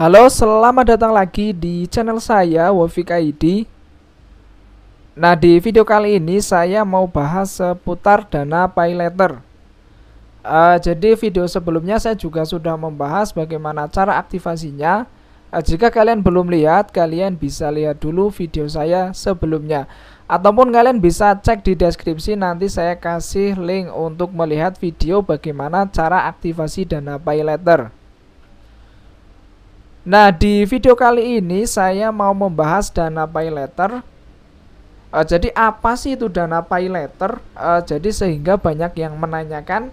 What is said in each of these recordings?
Halo, selamat datang lagi di channel saya Wofika ID. Nah, di video kali ini saya mau bahas seputar dana pay letter. Uh, eh, jadi video sebelumnya saya juga sudah membahas bagaimana cara aktivasinya. Uh, jika kalian belum lihat, kalian bisa lihat dulu video saya sebelumnya. Ataupun kalian bisa cek di deskripsi nanti saya kasih link untuk melihat video bagaimana cara aktivasi dana pay letter. Nah, di video kali ini saya mau membahas dana pay letter. Uh, jadi apa sih itu dana pay letter? Uh, jadi sehingga banyak yang menanyakan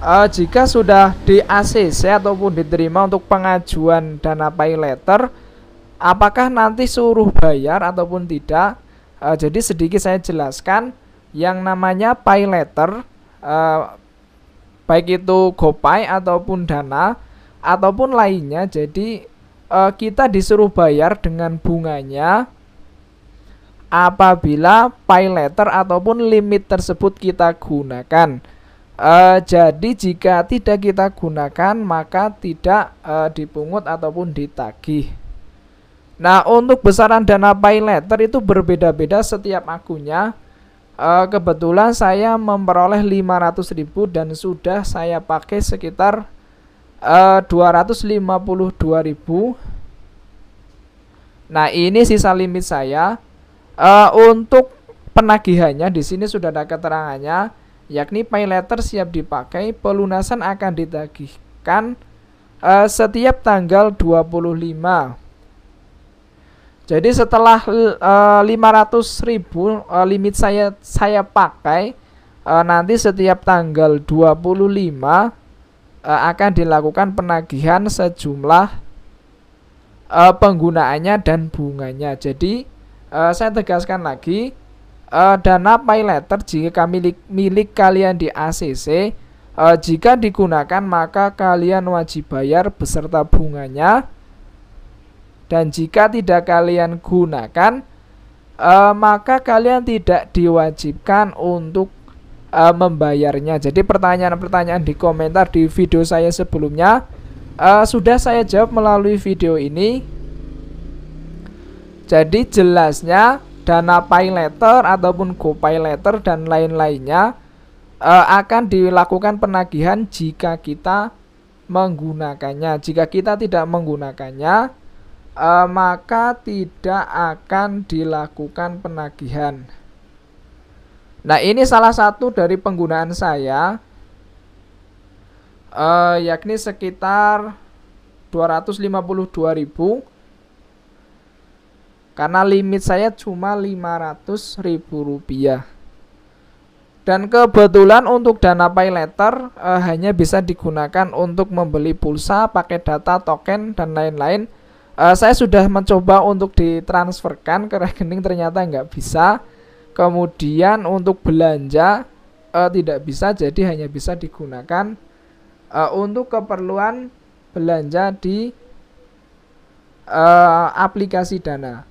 uh, jika sudah di ACC ataupun diterima untuk pengajuan dana pay letter, apakah nanti suruh bayar ataupun tidak? Uh, jadi sedikit saya jelaskan yang namanya pay letter uh, baik itu GoPay ataupun Dana ataupun lainnya. Jadi uh, kita disuruh bayar dengan bunganya apabila pay letter ataupun limit tersebut kita gunakan. Uh, jadi jika tidak kita gunakan maka tidak uh, dipungut ataupun ditagih. Nah untuk besaran dana pay letter itu berbeda-beda setiap akunnya. Uh, kebetulan saya memperoleh 500.000 dan sudah saya pakai sekitar Eh, uh, 252.000 Nah, ini sisa limit saya. Uh, untuk penagihannya di sini sudah ada keterangannya, yakni pay letter siap dipakai, pelunasan akan ditagihkan uh, setiap tanggal 25. Jadi setelah uh, 500.000 uh, limit saya saya pakai uh, nanti setiap tanggal 25 uh, akan dilakukan penagihan sejumlah uh, penggunaannya dan bunganya. Jadi uh, saya tegaskan lagi uh, dana pay letter jika milik milik kalian di ACC uh, jika digunakan maka kalian wajib bayar beserta bunganya dan jika tidak kalian gunakan eh, maka kalian tidak diwajibkan untuk uh, membayarnya. Jadi pertanyaan-pertanyaan di komentar di video saya sebelumnya uh, sudah saya jawab melalui video ini. Jadi jelasnya dana pay letter ataupun pay letter dan lain-lainnya uh, akan dilakukan penagihan jika kita menggunakannya. Jika kita tidak menggunakannya, uh, maka tidak akan dilakukan penagihan. Nah, ini salah satu dari penggunaan saya uh, yakni sekitar 252 ribu, karena limit saya cuma 500 ribu rupiah dan kebetulan untuk dana pay letter uh, eh, hanya bisa digunakan untuk membeli pulsa pakai data token dan lain-lain uh, saya sudah mencoba untuk ditransferkan ke rekening ternyata nggak bisa kemudian untuk belanja uh, tidak bisa jadi hanya bisa digunakan uh, untuk keperluan belanja di uh, aplikasi Dana.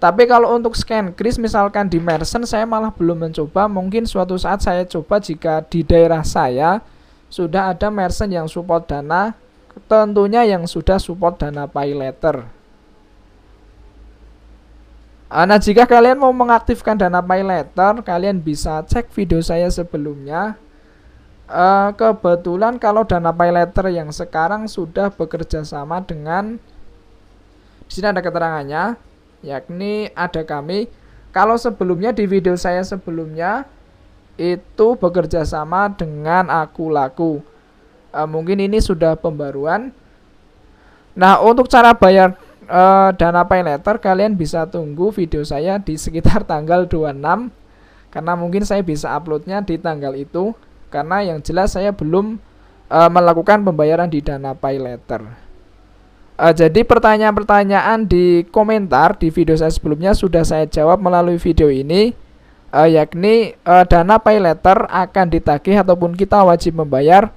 Tapi kalau untuk scan kris misalkan di Mersen saya malah belum mencoba. Mungkin suatu saat saya coba jika di daerah saya sudah ada Mersen yang support Dana, tentunya yang sudah support Dana Pay Letter. Ah, nah, jika kalian mau mengaktifkan dana paylater, kalian bisa cek video saya sebelumnya. Uh, kebetulan kalau dana paylater yang sekarang sudah bekerja sama dengan di sini ada keterangannya, yakni ada kami. Kalau sebelumnya di video saya sebelumnya itu bekerja sama dengan aku laku. Uh, mungkin ini sudah pembaruan. Nah, untuk cara bayar uh, eh, paylater kalian bisa tunggu video saya di sekitar tanggal 26 karena mungkin saya bisa uploadnya di tanggal itu karena yang jelas saya belum uh, melakukan pembayaran di Dana paylater Uh, eh, jadi pertanyaan-pertanyaan di komentar di video saya sebelumnya sudah saya jawab melalui video ini uh, yakni uh, Dana paylater akan ditagih ataupun kita wajib membayar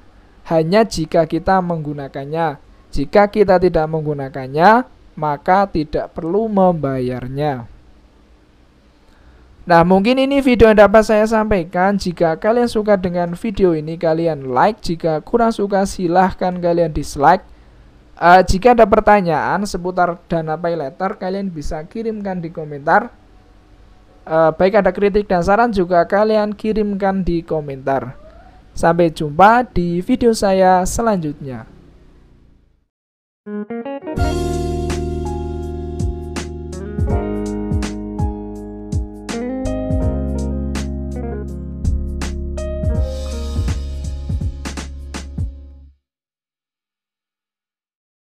hanya jika kita menggunakannya. Jika kita tidak menggunakannya, maka tidak perlu membayarnya. Nah, mungkin ini video yang dapat saya sampaikan. Jika kalian suka dengan video ini, kalian like. Jika kurang suka, silahkan kalian dislike. Uh, jika ada pertanyaan seputar dana Pay letter, kalian bisa kirimkan di komentar. Uh, baik ada kritik dan saran juga kalian kirimkan di komentar. Sampai jumpa di video saya selanjutnya. Thank you.